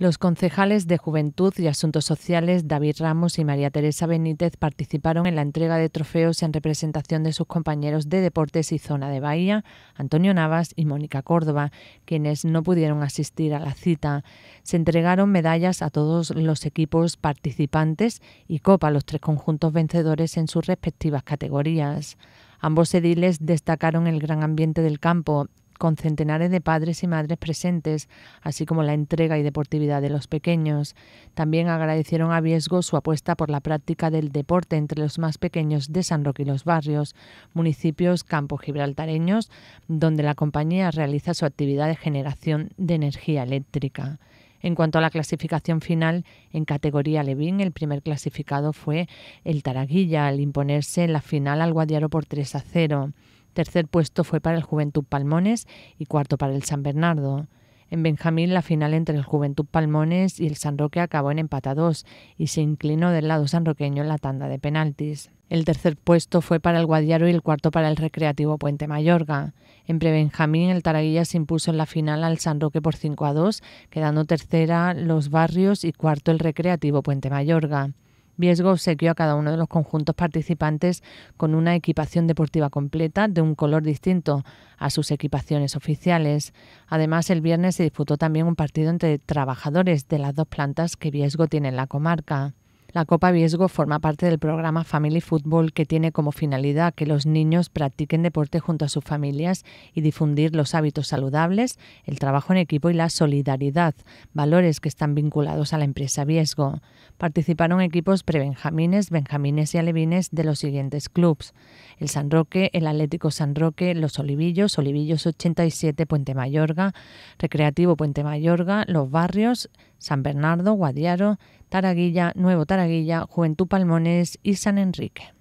Los concejales de Juventud y Asuntos Sociales David Ramos y María Teresa Benítez participaron en la entrega de trofeos en representación de sus compañeros de Deportes y Zona de Bahía, Antonio Navas y Mónica Córdoba, quienes no pudieron asistir a la cita. Se entregaron medallas a todos los equipos participantes y copa a los tres conjuntos vencedores en sus respectivas categorías. Ambos ediles destacaron el gran ambiente del campo con centenares de padres y madres presentes, así como la entrega y deportividad de los pequeños. También agradecieron a Viesgo su apuesta por la práctica del deporte entre los más pequeños de San Roque y los barrios, municipios campos gibraltareños, donde la compañía realiza su actividad de generación de energía eléctrica. En cuanto a la clasificación final, en categoría Levín, el primer clasificado fue el Taraguilla, al imponerse en la final al Guadiaro por 3 a 0. Tercer puesto fue para el Juventud Palmones y cuarto para el San Bernardo. En Benjamín la final entre el Juventud Palmones y el San Roque acabó en empate a dos y se inclinó del lado sanroqueño en la tanda de penaltis. El tercer puesto fue para el Guadiaro y el cuarto para el Recreativo Puente Mayorga. En Prebenjamín el Taraguilla se impuso en la final al San Roque por 5 a 2, quedando tercera los Barrios y cuarto el Recreativo Puente Mayorga. Viesgo obsequió a cada uno de los conjuntos participantes con una equipación deportiva completa de un color distinto a sus equipaciones oficiales. Además, el viernes se disputó también un partido entre trabajadores de las dos plantas que Viesgo tiene en la comarca. La Copa Viesgo forma parte del programa Family Football que tiene como finalidad que los niños practiquen deporte junto a sus familias y difundir los hábitos saludables, el trabajo en equipo y la solidaridad, valores que están vinculados a la empresa Viesgo. Participaron equipos prebenjamines, benjamines y alevines de los siguientes clubes: el San Roque, el Atlético San Roque, los Olivillos, Olivillos 87 Puente Mayorga, Recreativo Puente Mayorga, Los Barrios, San Bernardo, Guadiaro, Taraguilla, Nuevo Taraguilla, Juventud Palmones y San Enrique.